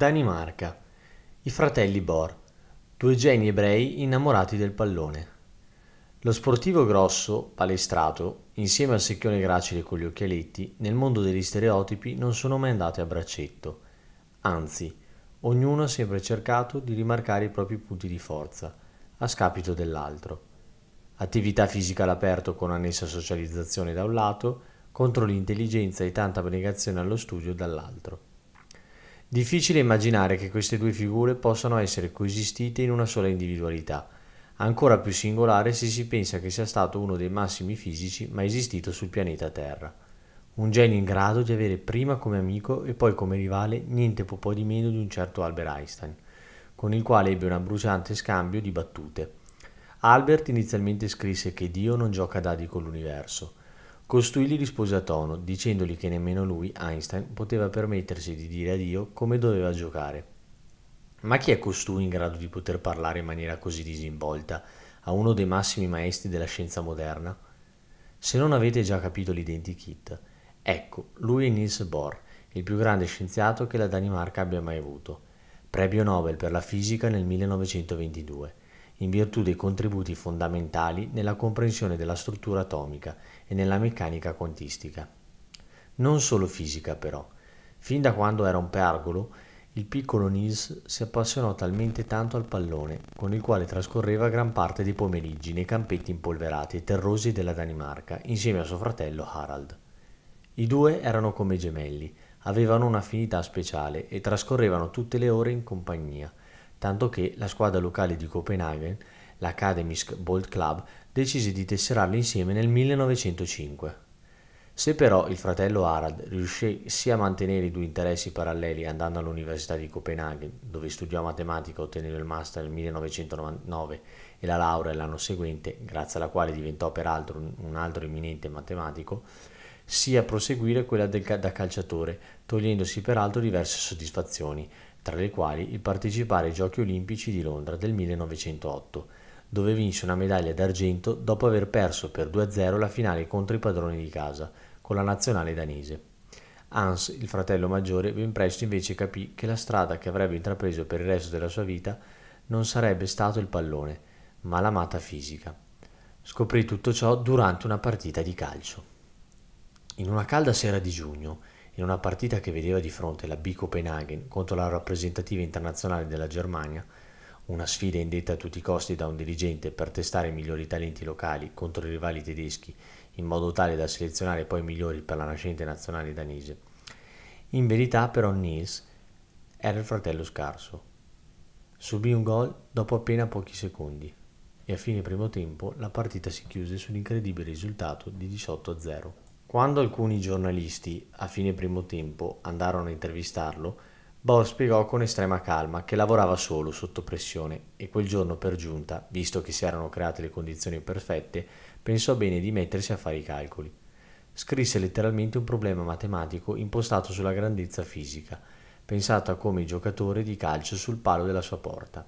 Danimarca. I fratelli Bohr, due geni ebrei innamorati del pallone. Lo sportivo grosso, palestrato, insieme al secchione gracile con gli occhialetti, nel mondo degli stereotipi non sono mai andati a braccetto. Anzi, ognuno ha sempre cercato di rimarcare i propri punti di forza, a scapito dell'altro. Attività fisica all'aperto con annessa socializzazione da un lato, contro l'intelligenza e tanta abnegazione allo studio dall'altro. Difficile immaginare che queste due figure possano essere coesistite in una sola individualità, ancora più singolare se si pensa che sia stato uno dei massimi fisici mai esistito sul pianeta Terra. Un genio in grado di avere prima come amico e poi come rivale niente po' po' di meno di un certo Albert Einstein, con il quale ebbe un bruciante scambio di battute. Albert inizialmente scrisse che Dio non gioca a dadi con l'universo, Costui gli rispose a tono, dicendogli che nemmeno lui, Einstein, poteva permettersi di dire a Dio come doveva giocare. Ma chi è costui in grado di poter parlare in maniera così disinvolta a uno dei massimi maestri della scienza moderna? Se non avete già capito l'identikit, ecco, lui è Niels Bohr, il più grande scienziato che la Danimarca abbia mai avuto, premio Nobel per la fisica nel 1922 in virtù dei contributi fondamentali nella comprensione della struttura atomica e nella meccanica quantistica. Non solo fisica però. Fin da quando era un pergolo, il piccolo Nils si appassionò talmente tanto al pallone, con il quale trascorreva gran parte dei pomeriggi nei campetti impolverati e terrosi della Danimarca, insieme a suo fratello Harald. I due erano come gemelli, avevano un'affinità speciale e trascorrevano tutte le ore in compagnia – tanto che la squadra locale di Copenaghen, l'Academisk Bolt Club, decise di tesserarli insieme nel 1905. Se però il fratello Harald riuscì sia a mantenere i due interessi paralleli andando all'Università di Copenaghen, dove studiò matematica ottenendo il master nel 1999 e la laurea l'anno seguente, grazie alla quale diventò peraltro un altro eminente matematico, sia a proseguire quella del, da calciatore, togliendosi peraltro diverse soddisfazioni, tra le quali il partecipare ai Giochi Olimpici di Londra del 1908, dove vinse una medaglia d'argento dopo aver perso per 2-0 la finale contro i padroni di casa, con la nazionale danese. Hans, il fratello maggiore, ben presto invece capì che la strada che avrebbe intrapreso per il resto della sua vita non sarebbe stato il pallone, ma l'amata fisica. Scoprì tutto ciò durante una partita di calcio. In una calda sera di giugno, in una partita che vedeva di fronte la B Copenaghen contro la rappresentativa internazionale della Germania, una sfida indetta a tutti i costi da un dirigente per testare i migliori talenti locali contro i rivali tedeschi, in modo tale da selezionare poi i migliori per la nascente nazionale danese. In verità però Niels era il fratello scarso. Subì un gol dopo appena pochi secondi e a fine primo tempo la partita si chiuse sull'incredibile risultato di 18-0. Quando alcuni giornalisti, a fine primo tempo, andarono a intervistarlo, Bor spiegò con estrema calma che lavorava solo sotto pressione e quel giorno per giunta, visto che si erano create le condizioni perfette, pensò bene di mettersi a fare i calcoli. Scrisse letteralmente un problema matematico impostato sulla grandezza fisica, pensato a come giocatore di calcio sul palo della sua porta.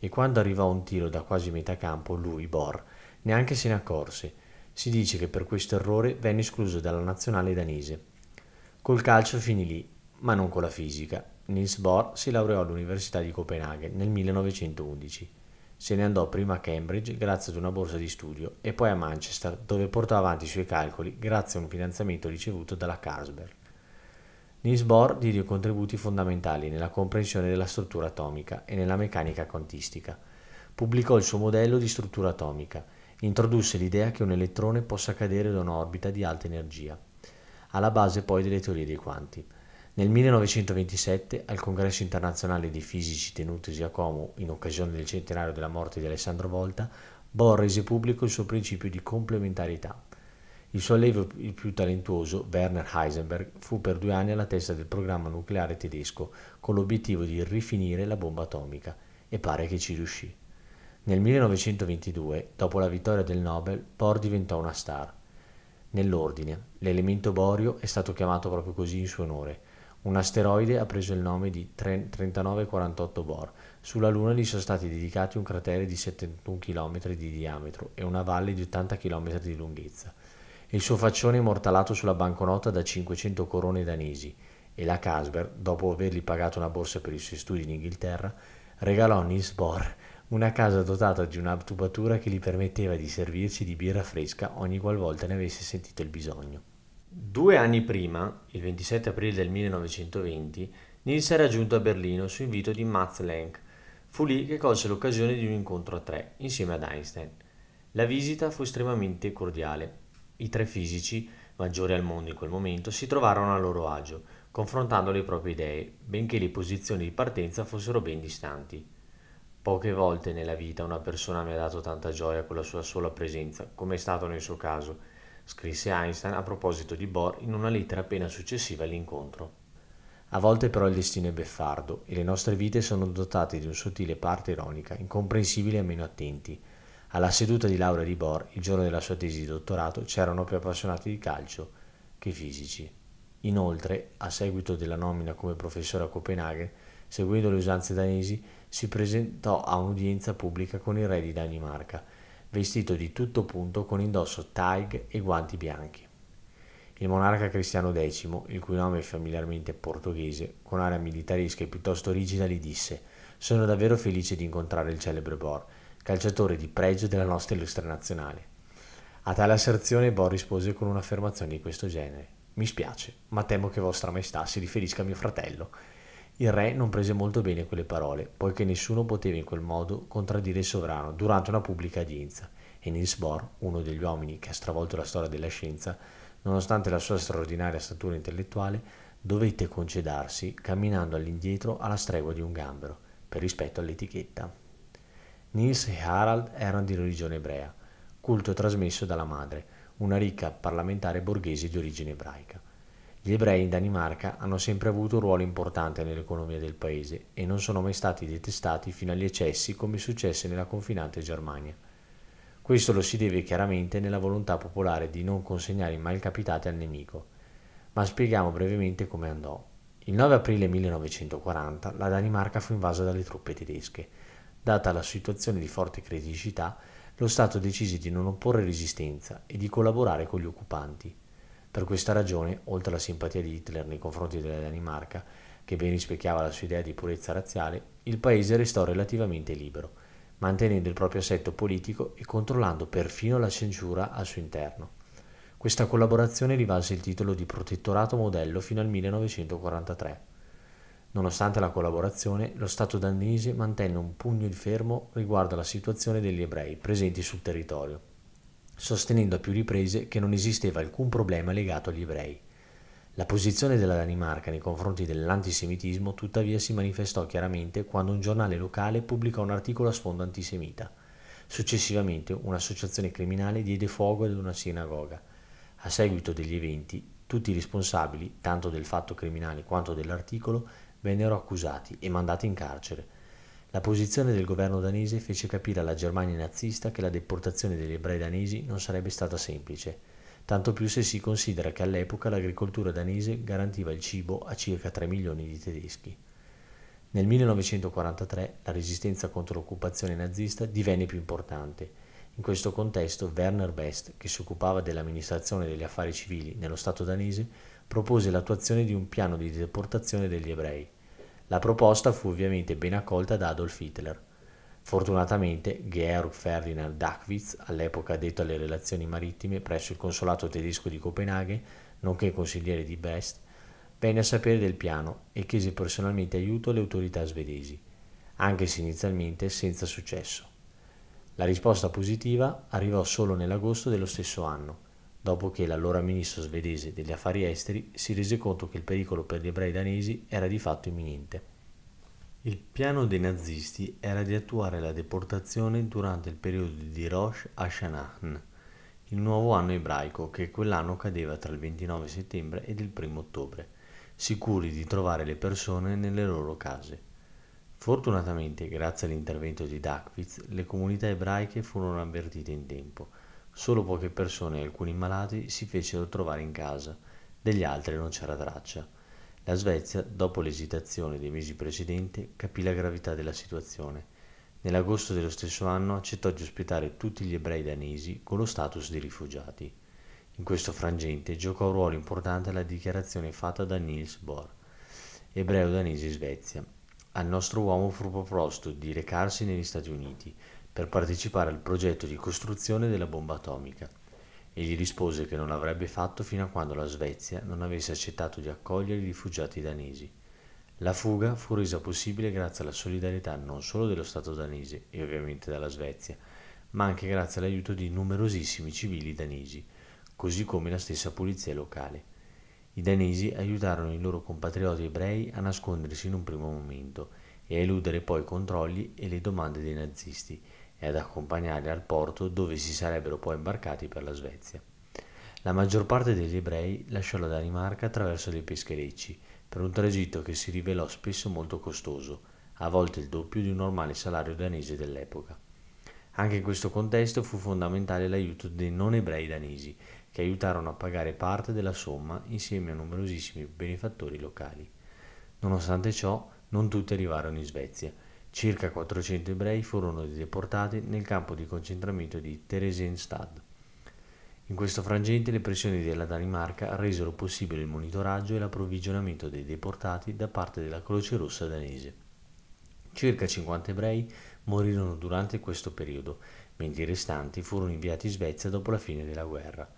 E quando arrivò un tiro da quasi metà campo, lui, Bor, neanche se ne accorse, si dice che per questo errore venne escluso dalla nazionale danese. Col calcio finì lì, ma non con la fisica. Niels Bohr si laureò all'Università di Copenaghen nel 1911. Se ne andò prima a Cambridge grazie ad una borsa di studio e poi a Manchester dove portò avanti i suoi calcoli grazie a un finanziamento ricevuto dalla Carlsberg. Niels Bohr diede contributi fondamentali nella comprensione della struttura atomica e nella meccanica quantistica. Pubblicò il suo modello di struttura atomica introdusse l'idea che un elettrone possa cadere da un'orbita di alta energia, alla base poi delle teorie dei quanti. Nel 1927, al congresso internazionale di fisici tenutosi a Como in occasione del centenario della morte di Alessandro Volta, Bohr rese pubblico il suo principio di complementarità. Il suo allievo il più talentuoso, Werner Heisenberg, fu per due anni alla testa del programma nucleare tedesco con l'obiettivo di rifinire la bomba atomica e pare che ci riuscì. Nel 1922, dopo la vittoria del Nobel, Bohr diventò una star. Nell'ordine, l'elemento borio è stato chiamato proprio così in suo onore. Un asteroide ha preso il nome di 3948 Bohr. Sulla Luna gli sono stati dedicati un cratere di 71 km di diametro e una valle di 80 km di lunghezza. Il suo faccione è immortalato sulla banconota da 500 corone danesi e la Casper, dopo avergli pagato una borsa per i suoi studi in Inghilterra, regalò a Niels Bohr una casa dotata di una tubatura che gli permetteva di servirsi di birra fresca ogni qualvolta ne avesse sentito il bisogno. Due anni prima, il 27 aprile del 1920, Nils era giunto a Berlino su invito di Max Lenk. Fu lì che colse l'occasione di un incontro a tre, insieme ad Einstein. La visita fu estremamente cordiale. I tre fisici, maggiori al mondo in quel momento, si trovarono a loro agio, confrontando le proprie idee, benché le posizioni di partenza fossero ben distanti. Poche volte nella vita una persona mi ha dato tanta gioia con la sua sola presenza, come è stato nel suo caso, scrisse Einstein a proposito di Bohr in una lettera appena successiva all'incontro. A volte però il destino è beffardo e le nostre vite sono dotate di un sottile parte ironica, incomprensibile a meno attenti. Alla seduta di laurea di Bohr, il giorno della sua tesi di dottorato, c'erano più appassionati di calcio che fisici. Inoltre, a seguito della nomina come professore a Copenaghen, seguendo le usanze danesi, si presentò a un'udienza pubblica con il re di Danimarca, vestito di tutto punto con indosso taig e guanti bianchi. Il monarca cristiano X, il cui nome è familiarmente portoghese, con aria militaresca e piuttosto rigida, gli disse: Sono davvero felice di incontrare il celebre Bor, calciatore di pregio della nostra illustre nazionale. A tale asserzione Bor rispose con un'affermazione di questo genere: Mi spiace, ma temo che Vostra Maestà si riferisca a mio fratello il re non prese molto bene quelle parole, poiché nessuno poteva in quel modo contraddire il sovrano durante una pubblica udienza, e Niels Bohr, uno degli uomini che ha stravolto la storia della scienza, nonostante la sua straordinaria statura intellettuale, dovette congedarsi camminando all'indietro alla stregua di un gambero, per rispetto all'etichetta. Niels e Harald erano di religione ebrea, culto trasmesso dalla madre, una ricca parlamentare borghese di origine ebraica. Gli ebrei in Danimarca hanno sempre avuto un ruolo importante nell'economia del paese e non sono mai stati detestati fino agli eccessi come successe nella confinante Germania. Questo lo si deve chiaramente nella volontà popolare di non consegnare i malcapitati al nemico, ma spieghiamo brevemente come andò. Il 9 aprile 1940 la Danimarca fu invasa dalle truppe tedesche. Data la situazione di forte criticità, lo Stato decise di non opporre resistenza e di collaborare con gli occupanti. Per questa ragione, oltre alla simpatia di Hitler nei confronti della Danimarca, che ben rispecchiava la sua idea di purezza razziale, il paese restò relativamente libero, mantenendo il proprio assetto politico e controllando perfino la censura al suo interno. Questa collaborazione rivalse il titolo di protettorato modello fino al 1943. Nonostante la collaborazione, lo Stato danese mantenne un pugno di fermo riguardo alla situazione degli ebrei presenti sul territorio sostenendo a più riprese che non esisteva alcun problema legato agli ebrei. La posizione della Danimarca nei confronti dell'antisemitismo tuttavia si manifestò chiaramente quando un giornale locale pubblicò un articolo a sfondo antisemita. Successivamente un'associazione criminale diede fuoco ad una sinagoga. A seguito degli eventi, tutti i responsabili, tanto del fatto criminale quanto dell'articolo, vennero accusati e mandati in carcere. La posizione del governo danese fece capire alla Germania nazista che la deportazione degli ebrei danesi non sarebbe stata semplice, tanto più se si considera che all'epoca l'agricoltura danese garantiva il cibo a circa 3 milioni di tedeschi. Nel 1943 la resistenza contro l'occupazione nazista divenne più importante. In questo contesto Werner Best, che si occupava dell'amministrazione degli affari civili nello Stato danese, propose l'attuazione di un piano di deportazione degli ebrei. La proposta fu ovviamente ben accolta da Adolf Hitler. Fortunatamente, Georg Ferdinand Dachwitz, all'epoca detto alle relazioni marittime presso il consolato tedesco di Copenaghen, nonché consigliere di Brest, venne a sapere del piano e chiese personalmente aiuto alle autorità svedesi, anche se inizialmente senza successo. La risposta positiva arrivò solo nell'agosto dello stesso anno dopo che l'allora ministro svedese degli affari esteri si rese conto che il pericolo per gli ebrei danesi era di fatto imminente. Il piano dei nazisti era di attuare la deportazione durante il periodo di Rosh Hashanah, il nuovo anno ebraico che quell'anno cadeva tra il 29 settembre ed il 1 ottobre, sicuri di trovare le persone nelle loro case. Fortunatamente, grazie all'intervento di Dachwitz, le comunità ebraiche furono avvertite in tempo Solo poche persone e alcuni malati si fecero trovare in casa, degli altri non c'era traccia. La Svezia, dopo l'esitazione dei mesi precedenti, capì la gravità della situazione. Nell'agosto dello stesso anno accettò di ospitare tutti gli ebrei danesi con lo status di rifugiati. In questo frangente giocò un ruolo importante la dichiarazione fatta da Niels Bohr, ebreo danese in Svezia. Al nostro uomo fu proposto di recarsi negli Stati Uniti, per partecipare al progetto di costruzione della bomba atomica e gli rispose che non l'avrebbe fatto fino a quando la Svezia non avesse accettato di accogliere i rifugiati danesi. La fuga fu resa possibile grazie alla solidarietà non solo dello Stato danese e ovviamente della Svezia, ma anche grazie all'aiuto di numerosissimi civili danesi, così come la stessa polizia locale. I danesi aiutarono i loro compatrioti ebrei a nascondersi in un primo momento e a eludere poi i controlli e le domande dei nazisti e ad accompagnarli al porto dove si sarebbero poi imbarcati per la Svezia. La maggior parte degli ebrei lasciò la Danimarca attraverso dei pescherecci, per un tragitto che si rivelò spesso molto costoso, a volte il doppio di un normale salario danese dell'epoca. Anche in questo contesto fu fondamentale l'aiuto dei non ebrei danesi, che aiutarono a pagare parte della somma insieme a numerosissimi benefattori locali. Nonostante ciò, non tutti arrivarono in Svezia Circa 400 ebrei furono deportati nel campo di concentramento di Theresienstadt. In questo frangente le pressioni della Danimarca resero possibile il monitoraggio e l'approvvigionamento dei deportati da parte della Croce Rossa danese. Circa 50 ebrei morirono durante questo periodo, mentre i restanti furono inviati in Svezia dopo la fine della guerra.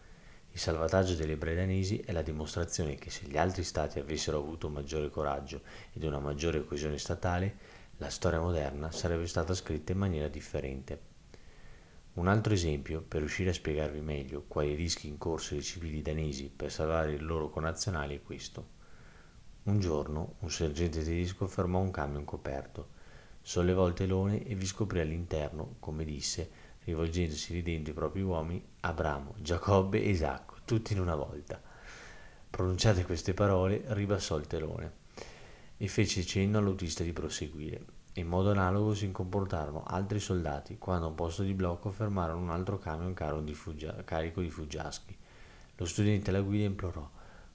Il salvataggio degli ebrei danesi è la dimostrazione che se gli altri stati avessero avuto maggiore coraggio ed una maggiore coesione statale, la storia moderna sarebbe stata scritta in maniera differente. Un altro esempio, per riuscire a spiegarvi meglio quali rischi incorsero i civili danesi per salvare i loro connazionali, è questo. Un giorno un sergente tedesco fermò un camion coperto, sollevò il telone e vi scoprì all'interno, come disse, rivolgendosi ridendo i propri uomini, Abramo, Giacobbe e Isacco, tutti in una volta. Pronunciate queste parole, ribassò il telone e fece cenno all'autista di proseguire. In modo analogo si comportarono altri soldati quando a un posto di blocco fermarono un altro camion di fuggia- carico di fuggiaschi. Lo studente alla guida implorò: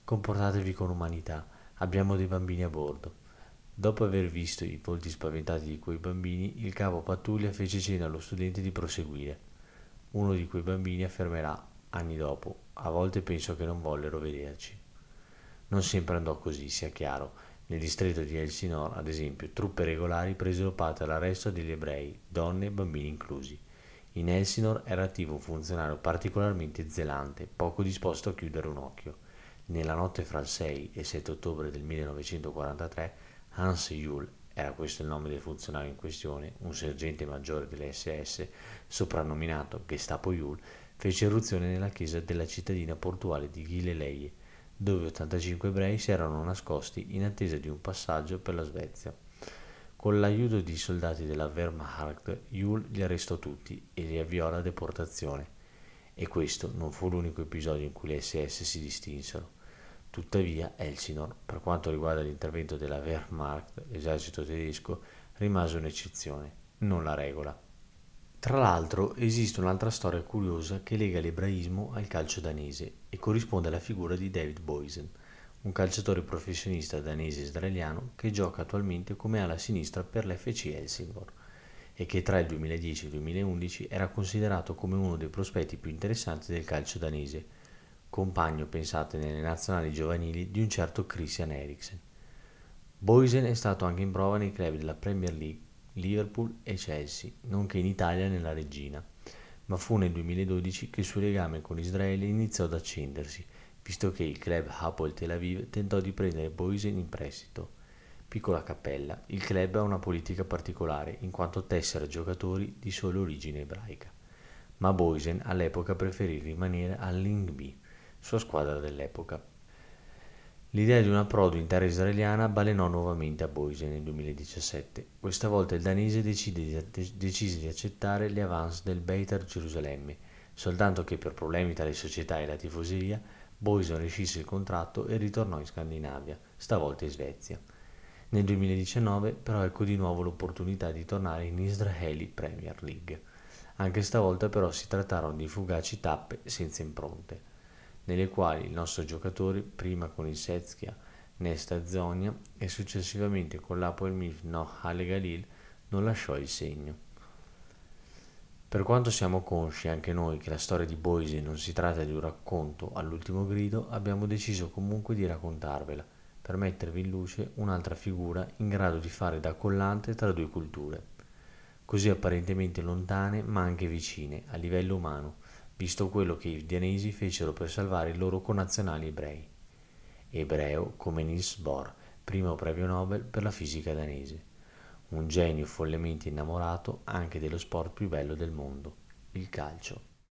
Comportatevi con umanità, abbiamo dei bambini a bordo. Dopo aver visto i volti spaventati di quei bambini, il capo pattuglia fece cenno allo studente di proseguire. Uno di quei bambini affermerà, anni dopo, a volte penso che non vollero vederci. Non sempre andò così, sia chiaro nel distretto di Elsinore, ad esempio, truppe regolari presero parte all'arresto degli ebrei, donne e bambini inclusi. In Elsinore era attivo un funzionario particolarmente zelante, poco disposto a chiudere un occhio. Nella notte fra il 6 e 7 ottobre del 1943, Hans Juhl, era questo il nome del funzionario in questione, un sergente maggiore dell'SS, soprannominato Gestapo Juhl, fece irruzione nella chiesa della cittadina portuale di Ghilelee dove 85 ebrei si erano nascosti in attesa di un passaggio per la Svezia. Con l'aiuto di soldati della Wehrmacht, Juhl li arrestò tutti e li avviò alla deportazione. E questo non fu l'unico episodio in cui le SS si distinsero. Tuttavia, Elsinor, per quanto riguarda l'intervento della Wehrmacht, esercito tedesco, rimase un'eccezione, non la regola. Tra l'altro esiste un'altra storia curiosa che lega l'ebraismo al calcio danese e corrisponde alla figura di David Boysen, un calciatore professionista danese-israeliano che gioca attualmente come ala sinistra per l'FC Helsingborg e che tra il 2010 e il 2011 era considerato come uno dei prospetti più interessanti del calcio danese, compagno, pensate, nelle nazionali giovanili di un certo Christian Eriksen. Boysen è stato anche in prova nei club della Premier League Liverpool e Chelsea, nonché in Italia nella Regina. Ma fu nel 2012 che il suo legame con Israele iniziò ad accendersi, visto che il club Hapoel Tel Aviv tentò di prendere Boisen in prestito. Piccola cappella, il club ha una politica particolare in quanto tessera giocatori di solo origine ebraica. Ma Boisen all'epoca preferì rimanere all'Ingby, sua squadra dell'epoca. L'idea di una in terra israeliana balenò nuovamente a Boise nel 2017. Questa volta il danese decide di, decise di accettare le avance del Beitar Gerusalemme, soltanto che per problemi tra le società e la tifoseria, Boise rescisse il contratto e ritornò in Scandinavia, stavolta in Svezia. Nel 2019 però ecco di nuovo l'opportunità di tornare in Israeli Premier League. Anche stavolta però si trattarono di fugaci tappe senza impronte nelle quali il nostro giocatore, prima con il Sezchia Nesta Zonia e successivamente con l'Apoel Hale Galil, non lasciò il segno. Per quanto siamo consci anche noi che la storia di Boise non si tratta di un racconto all'ultimo grido, abbiamo deciso comunque di raccontarvela, per mettervi in luce un'altra figura in grado di fare da collante tra due culture, così apparentemente lontane ma anche vicine a livello umano, visto quello che i danesi fecero per salvare i loro connazionali ebrei. Ebreo come Niels Bohr, primo premio Nobel per la fisica danese. Un genio follemente innamorato anche dello sport più bello del mondo, il calcio.